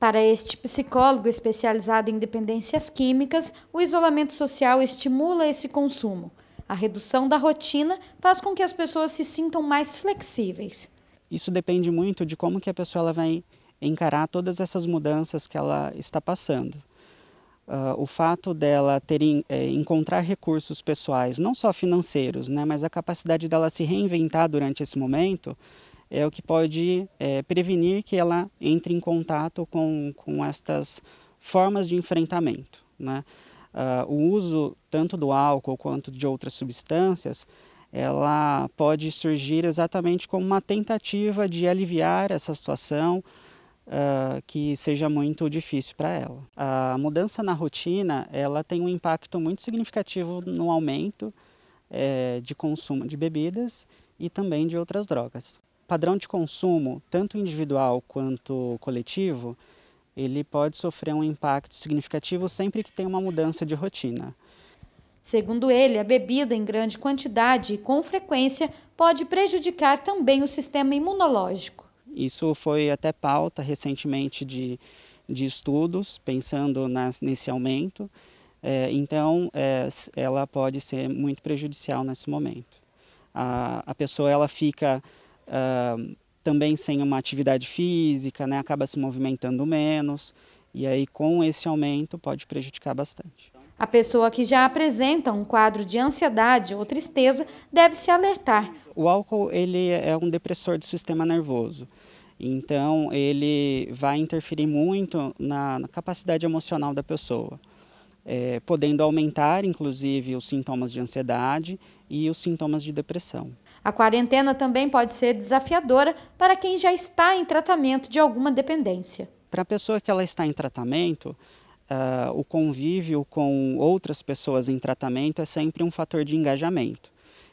Para este psicólogo especializado em dependências químicas, o isolamento social estimula esse consumo. A redução da rotina faz com que as pessoas se sintam mais flexíveis. Isso depende muito de como que a pessoa ela vai encarar todas essas mudanças que ela está passando. Uh, o fato dela ter é, encontrar recursos pessoais, não só financeiros, né, mas a capacidade dela se reinventar durante esse momento, é o que pode é, prevenir que ela entre em contato com, com estas formas de enfrentamento. Né? Uh, o uso tanto do álcool quanto de outras substâncias, ela pode surgir exatamente como uma tentativa de aliviar essa situação uh, que seja muito difícil para ela. A mudança na rotina, ela tem um impacto muito significativo no aumento é, de consumo de bebidas e também de outras drogas padrão de consumo, tanto individual quanto coletivo, ele pode sofrer um impacto significativo sempre que tem uma mudança de rotina. Segundo ele, a bebida em grande quantidade e com frequência pode prejudicar também o sistema imunológico. Isso foi até pauta recentemente de, de estudos, pensando nas, nesse aumento. É, então, é, ela pode ser muito prejudicial nesse momento. A, a pessoa ela fica uh, também sem uma atividade física, né, acaba se movimentando menos, e aí com esse aumento pode prejudicar bastante. A pessoa que já apresenta um quadro de ansiedade ou tristeza deve se alertar. O álcool ele é um depressor do sistema nervoso. Então ele vai interferir muito na, na capacidade emocional da pessoa é, podendo aumentar, inclusive, os sintomas de ansiedade e os sintomas de depressão. A quarentena também pode ser desafiadora para quem já está em tratamento de alguma dependência. Para a pessoa que ela está em tratamento, uh, o convívio com outras pessoas em tratamento é sempre um fator de engajamento.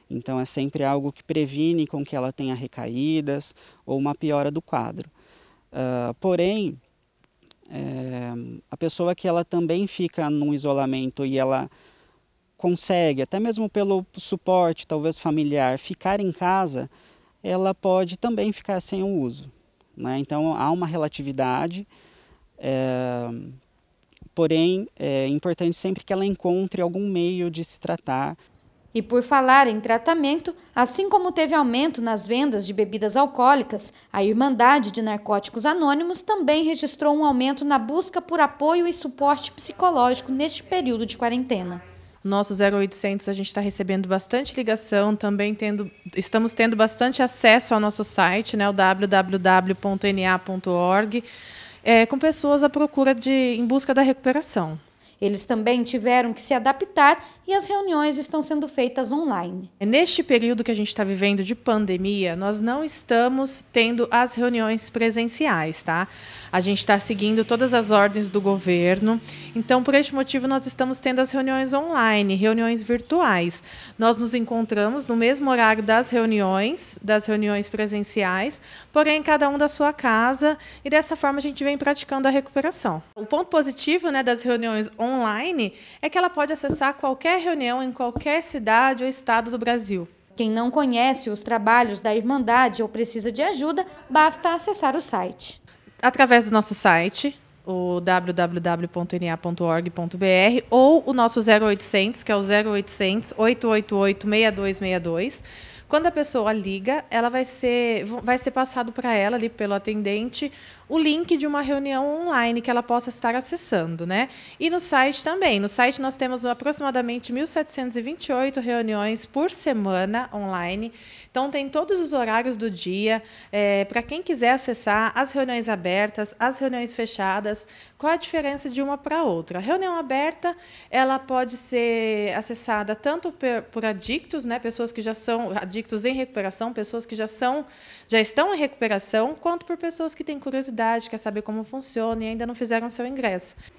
Então, é sempre algo que previne com que ela tenha recaídas ou uma piora do quadro. Uh, porém, é, a pessoa que ela também fica num isolamento e ela consegue, até mesmo pelo suporte talvez familiar, ficar em casa, ela pode também ficar sem o uso. Né? Então há uma relatividade, é, porém é importante sempre que ela encontre algum meio de se tratar. E por falar em tratamento, assim como teve aumento nas vendas de bebidas alcoólicas, a Irmandade de Narcóticos Anônimos também registrou um aumento na busca por apoio e suporte psicológico neste período de quarentena. Nosso 0800 a gente está recebendo bastante ligação, também tendo, estamos tendo bastante acesso ao nosso site, né, o www.na.org, é, eh, com pessoas à procura de, em busca da recuperação. Eles também tiveram que se adaptar e as reuniões estão sendo feitas online. É neste período que a gente está vivendo de pandemia, nós não estamos tendo as reuniões presenciais, tá? A gente está seguindo todas as ordens do governo. Então, por este motivo, nós estamos tendo as reuniões online, reuniões virtuais. Nós nos encontramos no mesmo horário das reuniões, das reuniões presenciais, porém cada um da sua casa, e dessa forma a gente vem praticando a recuperação. O ponto positivo né, das reuniões online online é que ela pode acessar qualquer reunião em qualquer cidade ou estado do Brasil. Quem não conhece os trabalhos da Irmandade ou precisa de ajuda, basta acessar o site. Através do nosso site, o www.na.org.br ou o nosso 0800, que é o 0800 888 6262 quando a pessoa liga, ela vai ser, vai ser passado para ela ali pelo atendente o link de uma reunião online que ela possa estar acessando, né? E no site também. No site nós temos aproximadamente 1.728 reuniões por semana online. Então tem todos os horários do dia é, para quem quiser acessar as reuniões abertas, as reuniões fechadas. Qual a diferença de uma para outra? A reunião aberta ela pode ser acessada tanto por, por adictos, né? Pessoas que já são adictos adictos em recuperação, pessoas que já são, já estão em recuperação, quanto por pessoas que têm curiosidade, quer saber como funciona e ainda não fizeram seu ingresso.